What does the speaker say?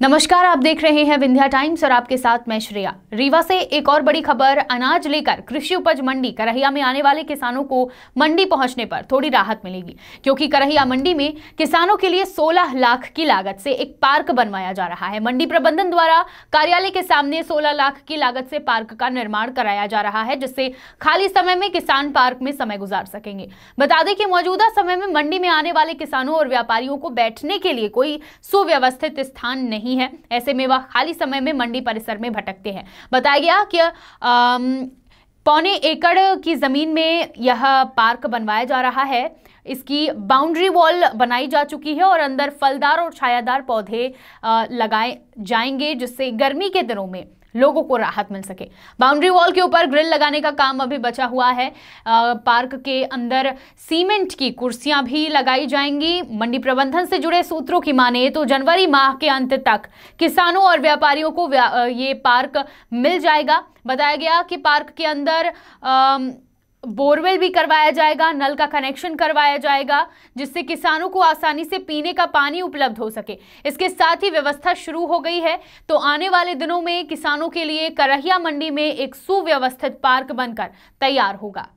नमस्कार आप देख रहे हैं विंध्या टाइम्स और आपके साथ मैं श्रेया रीवा से एक और बड़ी खबर अनाज लेकर कृषि उपज मंडी करहिया में आने वाले किसानों को मंडी पहुंचने पर थोड़ी राहत मिलेगी क्योंकि करहिया मंडी में किसानों के लिए 16 लाख की लागत से एक पार्क बनवाया जा रहा है मंडी प्रबंधन द्वारा कार्यालय के सामने सोलह लाख की लागत से पार्क का निर्माण कराया जा रहा है जिससे खाली समय में किसान पार्क में समय गुजार सकेंगे बता दें कि मौजूदा समय में मंडी में आने वाले किसानों और व्यापारियों को बैठने के लिए कोई सुव्यवस्थित स्थान नहीं नहीं है ऐसे में वह खाली समय में मंडी परिसर में भटकते हैं बताया गया कि पौने एकड़ की ज़मीन में यह पार्क बनवाया जा रहा है इसकी बाउंड्री वॉल बनाई जा चुकी है और अंदर फलदार और छायादार पौधे लगाए जाएंगे जिससे गर्मी के दिनों में लोगों को राहत मिल सके बाउंड्री वॉल के ऊपर ग्रिल लगाने का काम अभी बचा हुआ है आ, पार्क के अंदर सीमेंट की कुर्सियां भी लगाई जाएंगी मंडी प्रबंधन से जुड़े सूत्रों की माने तो जनवरी माह के अंत तक किसानों और व्यापारियों को व्या, ये पार्क मिल जाएगा बताया गया कि पार्क के अंदर आ, बोरवेल भी करवाया जाएगा नल का कनेक्शन करवाया जाएगा जिससे किसानों को आसानी से पीने का पानी उपलब्ध हो सके इसके साथ ही व्यवस्था शुरू हो गई है तो आने वाले दिनों में किसानों के लिए करहिया मंडी में एक सुव्यवस्थित पार्क बनकर तैयार होगा